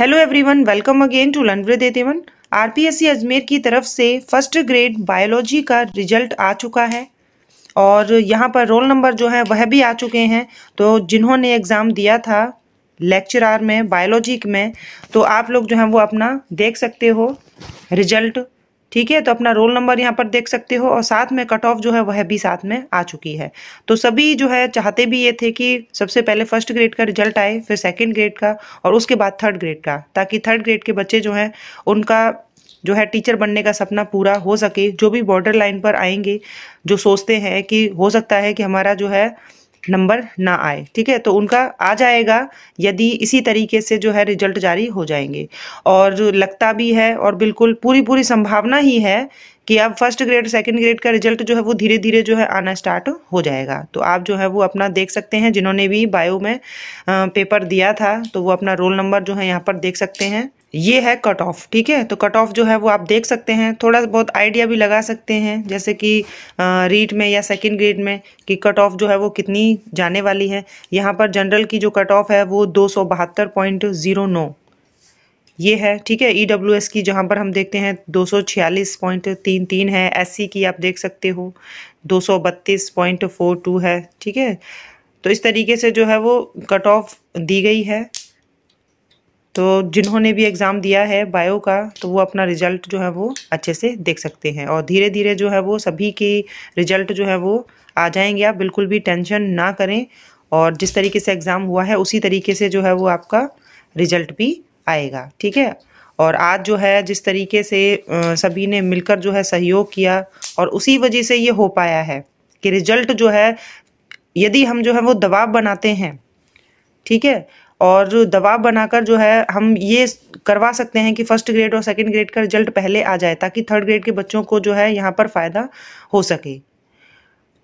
hello everyone welcome again to learn with Avan RPSC Ajmer की तरफ से फर्स्ट ग्रेड बायोलॉजी का रिजल्ट आ चुका है और यहाँ पर रोल नंबर जो है वह भी आ चुके हैं तो जिन्होंने एग्ज़ाम दिया था लेक्चरार में बायोलॉजी में तो आप लोग जो है वो अपना देख सकते हो रिजल्ट ठीक है तो अपना रोल नंबर यहाँ पर देख सकते हो और साथ में कट ऑफ जो है वह भी साथ में आ चुकी है तो सभी जो है चाहते भी ये थे कि सबसे पहले फर्स्ट ग्रेड का रिजल्ट आए फिर सेकेंड ग्रेड का और उसके बाद थर्ड ग्रेड का ताकि थर्ड ग्रेड के बच्चे जो हैं उनका जो है टीचर बनने का सपना पूरा हो सके जो भी बॉर्डर लाइन पर आएंगे जो सोचते हैं कि हो सकता है कि हमारा जो है नंबर ना आए ठीक है तो उनका आ जाएगा यदि इसी तरीके से जो है रिजल्ट जारी हो जाएंगे और जो लगता भी है और बिल्कुल पूरी पूरी संभावना ही है कि अब फर्स्ट ग्रेड सेकंड ग्रेड का रिजल्ट जो है वो धीरे धीरे जो है आना स्टार्ट हो जाएगा तो आप जो है वो अपना देख सकते हैं जिन्होंने भी बायो में पेपर दिया था तो वो अपना रोल नंबर जो है यहाँ पर देख सकते हैं ये है कट ऑफ ठीक है तो कट ऑफ जो है वो आप देख सकते हैं थोड़ा बहुत आइडिया भी लगा सकते हैं जैसे कि रीट में या सेकंड ग्रेड में कि कट ऑफ जो है वो कितनी जाने वाली है यहाँ पर जनरल की जो कट ऑफ है वो दो सौ बहत्तर पॉइंट ज़ीरो नौ ये है ठीक है ई डब्ल्यू एस की जहाँ पर हम देखते हैं दो सौ छियालीस पॉइंट तीन तीन है एस सी की आप देख सकते हो दो सौ बत्तीस पॉइंट फोर टू है ठीक है तो इस तरीके से जो है वो कट ऑफ दी गई है तो जिन्होंने भी एग्ज़ाम दिया है बायो का तो वो अपना रिज़ल्ट जो है वो अच्छे से देख सकते हैं और धीरे धीरे जो है वो सभी के रिज़ल्ट जो है वो आ जाएंगे आप बिल्कुल भी टेंशन ना करें और जिस तरीके से एग्ज़ाम हुआ है उसी तरीके से जो है वो आपका रिज़ल्ट भी आएगा ठीक है और आज जो है जिस तरीके से सभी ने मिलकर जो है सहयोग किया और उसी वजह से ये हो पाया है कि रिज़ल्ट जो है यदि हम जो है वो दबाव बनाते हैं ठीक है और दबाव बनाकर जो है हम ये करवा सकते हैं कि फर्स्ट ग्रेड और सेकेंड ग्रेड का रिजल्ट पहले आ जाए ताकि थर्ड ग्रेड के बच्चों को जो है यहाँ पर फ़ायदा हो सके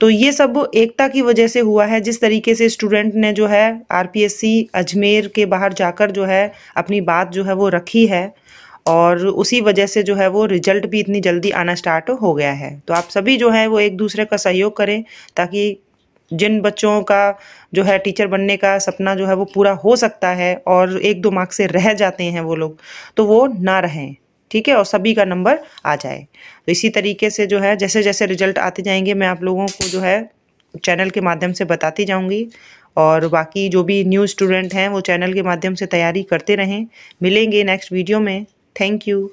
तो ये सब एकता की वजह से हुआ है जिस तरीके से स्टूडेंट ने जो है आरपीएससी अजमेर के बाहर जाकर जो है अपनी बात जो है वो रखी है और उसी वजह से जो है वो रिजल्ट भी इतनी जल्दी आना स्टार्ट हो गया है तो आप सभी जो है वो एक दूसरे का सहयोग करें ताकि जिन बच्चों का जो है टीचर बनने का सपना जो है वो पूरा हो सकता है और एक दो मार्क्स से रह जाते हैं वो लोग तो वो ना रहें ठीक है और सभी का नंबर आ जाए तो इसी तरीके से जो है जैसे जैसे रिजल्ट आते जाएंगे मैं आप लोगों को जो है चैनल के माध्यम से बताती जाऊंगी और बाकी जो भी न्यू स्टूडेंट हैं वो चैनल के माध्यम से तैयारी करते रहें मिलेंगे नेक्स्ट वीडियो में थैंक यू